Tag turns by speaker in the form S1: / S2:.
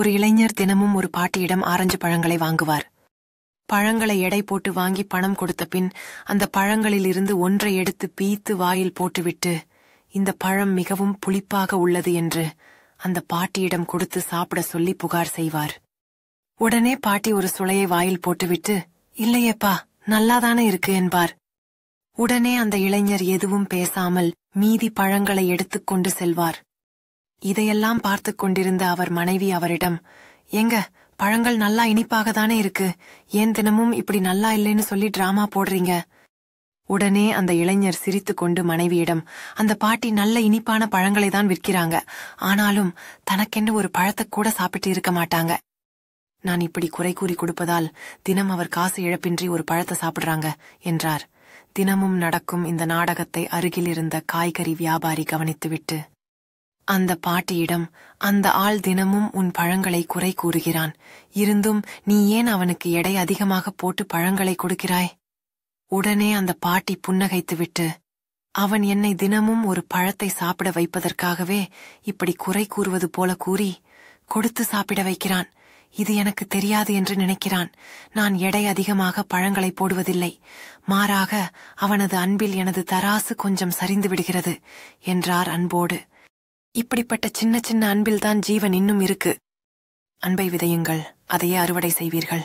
S1: ஒரு இளைஞர் தினமும் ஒரு பாட்டியிடம் ஆரஞ்சு பழங்களை வாங்குவார் பழங்களை எடை போட்டு வாங்கி பணம் கொடுத்த பின் அந்த பழங்களிலிருந்து ஒன்றை எடுத்து பீத்து வாயில் போட்டுவிட்டு இந்த பழம் மிகவும் புளிப்பாக உள்ளது என்று அந்த பாட்டியிடம் கொடுத்து சாப்பிட சொல்லி புகார் செய்வார் உடனே பாட்டி ஒரு சுளையை வாயில் போட்டுவிட்டு இல்லையேப்பா நல்லாதானே இருக்கு என்பார் உடனே அந்த இளைஞர் எதுவும் பேசாமல் மீதி பழங்களை எடுத்துக்கொண்டு செல்வார் இதையெல்லாம் பார்த்து கொண்டிருந்த அவர் மனைவி அவரிடம் எங்க பழங்கள் நல்லா இனிப்பாக தானே இருக்கு ஏன் தினமும் இப்படி நல்லா இல்லைன்னு சொல்லி டிராமா போடுறீங்க உடனே அந்த இளைஞர் சிரித்து கொண்டு மனைவியிடம் அந்த பாட்டி நல்ல இனிப்பான பழங்களை தான் விற்கிறாங்க ஆனாலும் தனக்கென்று ஒரு பழத்தை கூட சாப்பிட்டு இருக்க மாட்டாங்க நான் இப்படி குறை கூறி கொடுப்பதால் தினம் அவர் காசு இழப்பின்றி ஒரு பழத்தை சாப்பிடுறாங்க என்றார் தினமும் நடக்கும் இந்த நாடகத்தை அருகில் இருந்த காய்கறி வியாபாரி கவனித்துவிட்டு அந்த பாட்டியிடம் அந்த ஆள் தினமும் உன் பழங்களை குறை கூறுகிறான் இருந்தும் நீ ஏன் அவனுக்கு எடை அதிகமாக போட்டு பழங்களை கொடுக்கிறாய் உடனே அந்த பாட்டி புன்னகைத்துவிட்டு அவன் என்னை தினமும் ஒரு பழத்தை சாப்பிட வைப்பதற்காகவே இப்படி குறை கூறுவது போல கூறி கொடுத்து சாப்பிட வைக்கிறான் இது எனக்கு தெரியாது என்று நினைக்கிறான் நான் எடை அதிகமாக பழங்களை போடுவதில்லை மாறாக அவனது அன்பில் எனது தராசு கொஞ்சம் சரிந்து விடுகிறது என்றார் அன்போடு இப்படிப்பட்ட சின்ன சின்ன அன்பில்தான் ஜீவன் இன்னும் இருக்கு அன்பை விதையுங்கள் அதையே அறுவடை செய்வீர்கள்